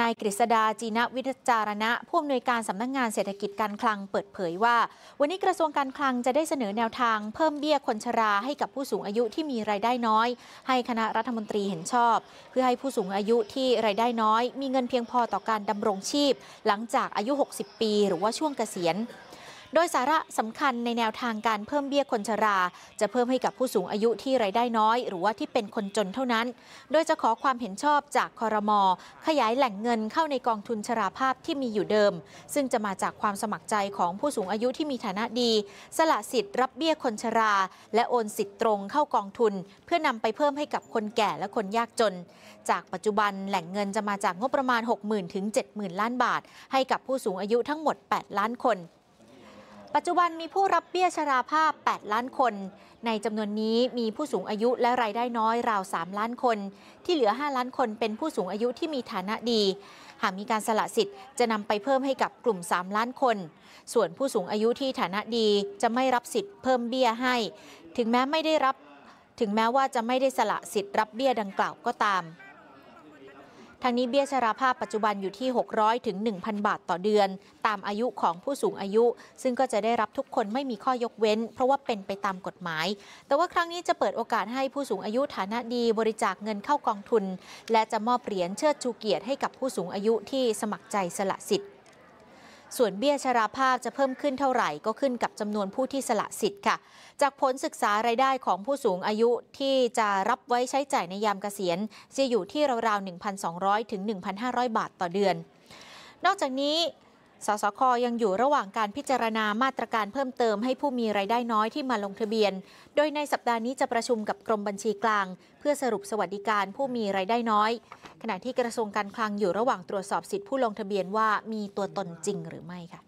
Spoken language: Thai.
นายกฤษดาจีนวิจารณะผู้อำนวยการสำนักงงานเศรษฐกิจการคลังเปิดเผยว่า วันนี้กระทรวงการคลังจะได้เสนอแนวทางเพิ่มเบี้ยคนชราให้กับผู้สูงอายุที่มีรายได้น้อยให้คณะรัฐมนตรีเห็นชอบ เพื่อให้ผู้สูงอายุที่รายได้น้อยมีเงินเพียงพอต่อการดำรงชีพหลังจากอายุ 60 ปีหรือว่าช่วงเกษียณโดยสาระสำคัญในแนวทางการเพิ่มเบี้ยคนชรา จะเพิ่มให้กับผู้สูงอายุที่ไรายได้น้อย หรือว่าที่เป็นคนจนเท่านั้น โดยจะขอความเห็นชอบจากคอรมอขยายแหล่งเงินเข้าในกองทุนชราภาพที่มีอยู่เดิม ซึ่งจะมาจากความสมัครใจของผู้สูงอายุที่มีฐานะดี สละสิทธิ์รับเบี้ยคนชราและโอนสิทธิ์ตรงเข้ากองทุน เพื่อนำไปเพิ่มให้กับคนแก่และคนยากจน จากปัจจุบันแหล่งเงินจะมาจากงบประมาณ60,000ถึง70,000ล้านบาทให้กับผู้สูงอายุทั้งหมด 8 ล้านคนปัจจุบันมีผู้รับเบี้ยชราภาพ 8 ล้านคน ในจำนวนนี้มีผู้สูงอายุและรายได้น้อยราว 3 ล้านคน ที่เหลือ 5 ล้านคนเป็นผู้สูงอายุที่มีฐานะดี หากมีการสละสิทธิ์จะนำไปเพิ่มให้กับกลุ่ม 3 ล้านคน ส่วนผู้สูงอายุที่ฐานะดีจะไม่รับสิทธิ์เพิ่มเบี้ยให้ ถึงแม้ไม่ได้รับ ถึงแม้ว่าจะไม่ได้สละสิทธิ์รับเบี้ยดังกล่าวก็ตามางนี้เบี้ยชราภาพปัจจุบันอยู่ที่ 600 ถึง 1,000 บาทต่อเดือน ตามอายุของผู้สูงอายุ ซึ่งก็จะได้รับทุกคนไม่มีข้อยกเว้น เพราะว่าเป็นไปตามกฎหมาย แต่ว่าครั้งนี้จะเปิดโอกาสให้ผู้สูงอายุฐานะดีบริจาคเงินเข้ากองทุน และจะมอบเหรียญเชิดชูเกียรติให้กับผู้สูงอายุที่สมัครใจสละสิทธิ์ส่วนเบี้ยชราภาพจะเพิ่มขึ้นเท่าไหร่ ก็ขึ้นกับจำนวนผู้ที่สละสิทธิ์ค่ะ จากผลศึกษารายได้ของผู้สูงอายุที่จะรับไว้ใช้จ่ายในยามเกษียณจะอยู่ที่ราวๆ 1,200 ถึง 1,500 บาทต่อเดือน นอกจากนี้สสคยังอยู่ระหว่างการพิจารณามาตรการเพิ่มเติมให้ผู้มีไรายได้น้อยที่มาลงทะเบียน โดยในสัปดาห์นี้จะประชุมกับกรมบัญชีกลาง เพื่อสรุปสวัสดิการผู้มีไรายได้น้อย ขณะที่กระทรวงการคลังอยู่ระหว่างตรวจสอบสิทธิผู้ลงทะเบียนว่ามีตัวตนจริงหรือไม่ค่ะ